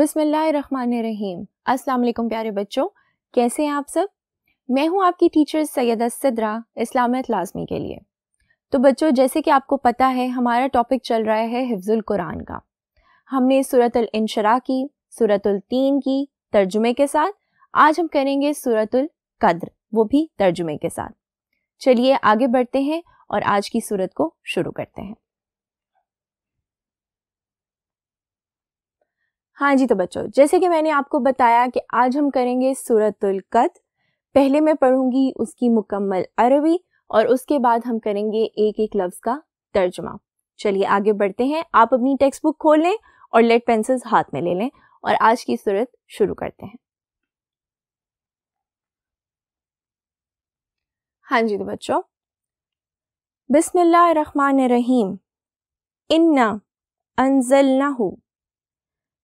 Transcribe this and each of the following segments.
बिसमीम अस्सलाम प्यारे बच्चों कैसे हैं आप सब मैं हूं आपकी टीचर सैयद सिद्रा इस्लामियत लाजमी के लिए तो बच्चों जैसे कि आपको पता है हमारा टॉपिक चल रहा है हिफ्ज़ुल कुरान का हमने सूरतुल इनशरा की सूरतुल तीन की तर्जुमे के साथ आज हम करेंगे सूरतुल कद्र वो भी तर्जुमे के साथ चलिए आगे बढ़ते हैं और आज की सूरत को शुरू करते हैं हाँ जी तो बच्चों जैसे कि मैंने आपको बताया कि आज हम करेंगे सूरतुल पहले मैं पढ़ूंगी उसकी मुकम्मल अरबी और उसके बाद हम करेंगे एक एक लफ्ज़ का तर्जमा चलिए आगे बढ़ते हैं आप अपनी टेक्स्ट बुक खोल लें और लेट पेंसिल्स हाथ में ले लें और आज की सूरत शुरू करते हैं हाँ जी तो बच्चों बिस्मिल्लाह रहीम इन्ना अनजल ना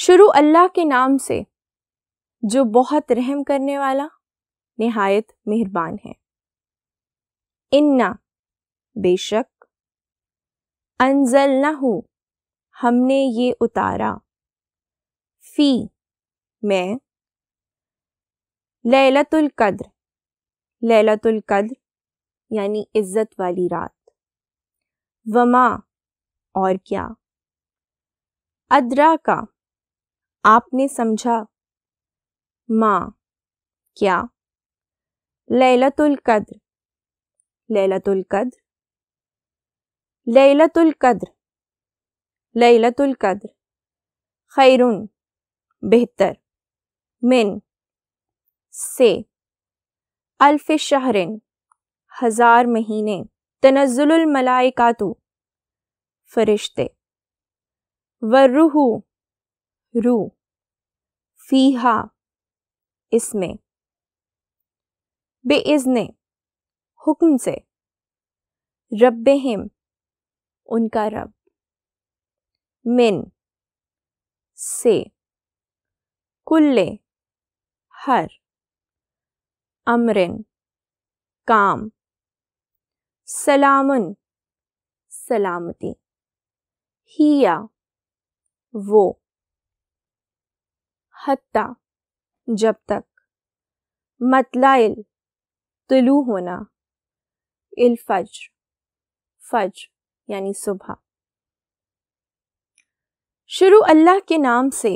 शुरू अल्लाह के नाम से जो बहुत रहम करने वाला नहायत मेहरबान है इन्ना बेशक अनजल न हो हमने ये उतारा फ़ी मैं लैलतुल कद्र लैलतुल कद्र यानी इज़्ज़त वाली रात वमा और क्या अदरा का आपने समझा माँ क्या लैलतुल कद्र लैलतुल कद्र लैलतुल कद्र लैलतुल कद्र खैरुन बेहतर मिन से अल्फ शहरिन हज़ार महीने तनजुल मलाइकातु फरिश्ते वर्रूहू रू फीहा इसमें बेइज़्ने हुक्म से रब हिम उनका रब मिन से कुल्ले हर अमरिन काम सलामन सलामती हिया वो हत्ता जब तक मतलाइल तुलू होना इल फज यानी सुबह शुरू अल्लाह के नाम से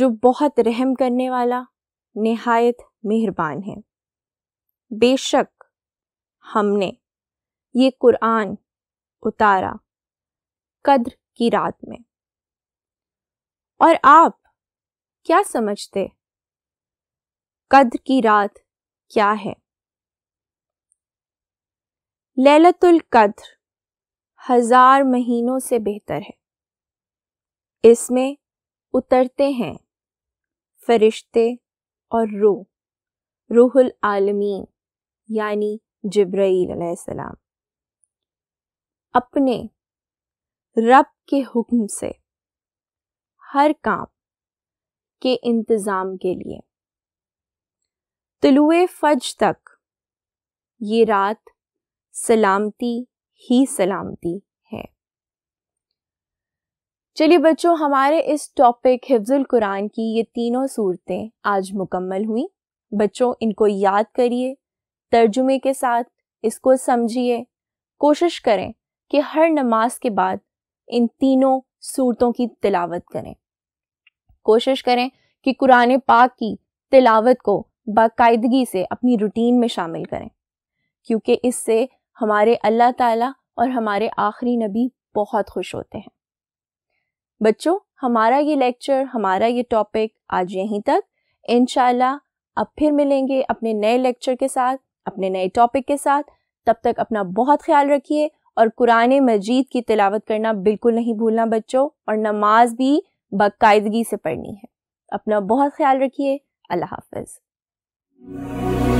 जो बहुत रहम करने वाला नहायत मेहरबान है बेशक हमने ये कुरान उतारा कद्र की रात में और आप क्या समझते कद्र की रात क्या है लैलतुल कद्र हजार महीनों से बेहतर है इसमें उतरते हैं फरिश्ते और रूह रूहुल आलमी यानी जब्राईल अपने रब के हुक्म से हर काम के इंतज़ाम के लिए तलुए फज तक ये रात सलामती ही सलामती है चलिए बच्चों हमारे इस टॉपिक हिफ्जुल कुरान की ये तीनों सूरतें आज मुकम्मल हुई बच्चों इनको याद करिए तर्जुमे के साथ इसको समझिए कोशिश करें कि हर नमाज के बाद इन तीनों सूरतों की तिलावत करें कोशिश करें कि कुरान पाक की तिलावत को बाकायदगी से अपनी रूटीन में शामिल करें क्योंकि इससे हमारे अल्लाह ताला और हमारे आखिरी नबी बहुत खुश होते हैं बच्चों हमारा ये लेक्चर हमारा ये टॉपिक आज यहीं तक इन अब फिर मिलेंगे अपने नए लेक्चर के साथ अपने नए टॉपिक के साथ तब तक अपना बहुत ख्याल रखिए और कुरान मजीद की तिलावत करना बिल्कुल नहीं भूलना बच्चों और नमाज भी बाकायदगी से पढ़नी है अपना बहुत ख्याल रखिए अल्लाह हाफिज़